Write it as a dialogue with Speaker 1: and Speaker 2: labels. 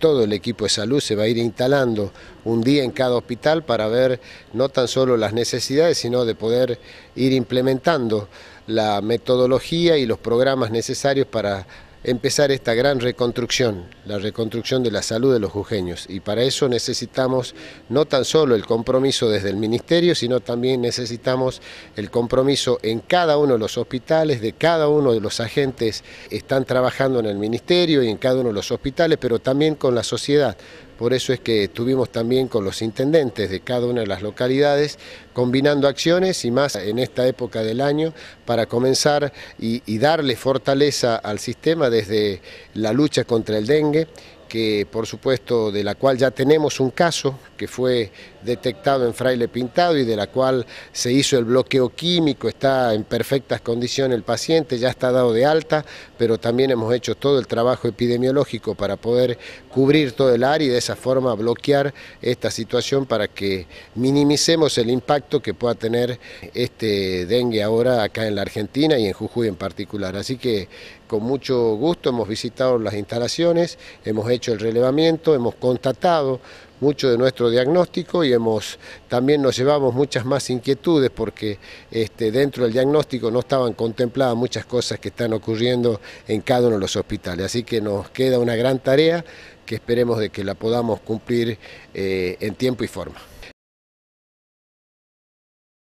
Speaker 1: Todo el equipo de salud se va a ir instalando un día en cada hospital para ver no tan solo las necesidades, sino de poder ir implementando la metodología y los programas necesarios para empezar esta gran reconstrucción, la reconstrucción de la salud de los jujeños. Y para eso necesitamos no tan solo el compromiso desde el Ministerio, sino también necesitamos el compromiso en cada uno de los hospitales, de cada uno de los agentes que están trabajando en el Ministerio y en cada uno de los hospitales, pero también con la sociedad, por eso es que estuvimos también con los intendentes de cada una de las localidades combinando acciones y más en esta época del año para comenzar y, y darle fortaleza al sistema desde la lucha contra el dengue que por supuesto de la cual ya tenemos un caso que fue detectado en Fraile Pintado y de la cual se hizo el bloqueo químico, está en perfectas condiciones el paciente, ya está dado de alta, pero también hemos hecho todo el trabajo epidemiológico para poder cubrir todo el área y de esa forma bloquear esta situación para que minimicemos el impacto que pueda tener este dengue ahora acá en la Argentina y en Jujuy en particular. Así que con mucho gusto hemos visitado las instalaciones, hemos hecho hecho el relevamiento, hemos constatado mucho de nuestro diagnóstico y hemos también nos llevamos muchas más inquietudes porque este, dentro del diagnóstico no estaban contempladas muchas cosas que están ocurriendo en cada uno de los hospitales. Así que nos queda una gran tarea que esperemos de que la podamos cumplir eh, en tiempo y forma.